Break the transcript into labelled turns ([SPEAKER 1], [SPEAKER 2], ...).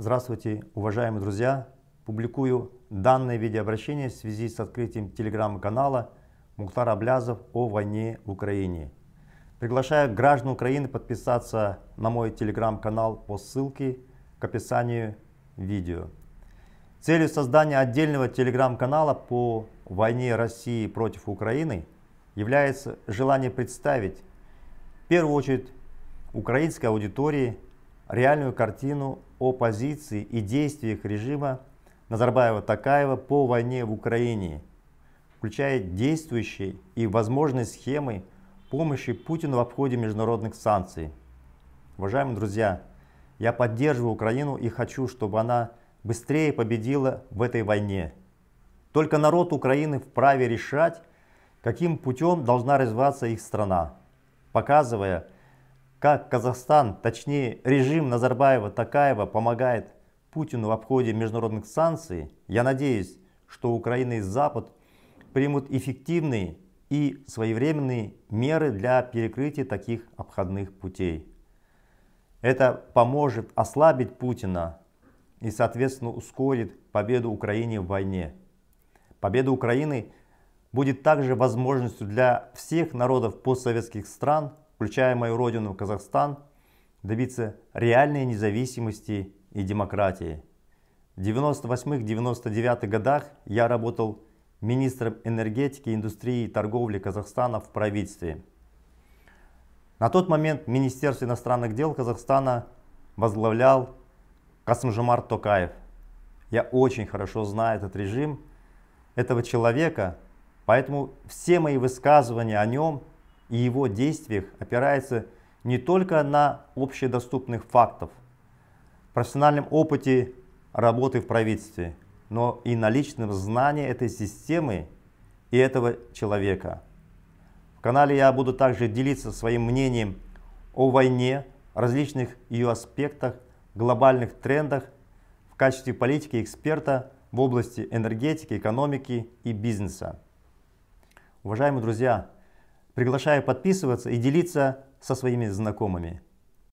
[SPEAKER 1] Здравствуйте, уважаемые друзья! Публикую данное видеообращение в связи с открытием телеграм-канала Мухтар Аблязов о войне в Украине. Приглашаю граждан Украины подписаться на мой телеграм-канал по ссылке к описанию видео. Целью создания отдельного телеграм-канала по войне России против Украины является желание представить, в первую очередь, украинской аудитории реальную картину о позиции и действиях режима Назарбаева-Такаева по войне в Украине, включая действующие и возможные схемы помощи Путину в обходе международных санкций. Уважаемые друзья, я поддерживаю Украину и хочу, чтобы она быстрее победила в этой войне. Только народ Украины вправе решать, каким путем должна развиваться их страна, показывая, как Казахстан, точнее режим Назарбаева-Такаева помогает Путину в обходе международных санкций, я надеюсь, что Украина и Запад примут эффективные и своевременные меры для перекрытия таких обходных путей. Это поможет ослабить Путина и, соответственно, ускорит победу Украины в войне. Победа Украины будет также возможностью для всех народов постсоветских стран – включая мою родину Казахстан, добиться реальной независимости и демократии. В 98-99 годах я работал министром энергетики, индустрии и торговли Казахстана в правительстве. На тот момент Министерство иностранных дел Казахстана возглавлял Касымжамар Токаев. Я очень хорошо знаю этот режим, этого человека, поэтому все мои высказывания о нем и его действиях опирается не только на общедоступных фактов, профессиональном опыте работы в правительстве, но и на личном знании этой системы и этого человека. В канале я буду также делиться своим мнением о войне, различных ее аспектах, глобальных трендах в качестве политики эксперта в области энергетики, экономики и бизнеса. Уважаемые друзья, Приглашаю подписываться и делиться со своими знакомыми.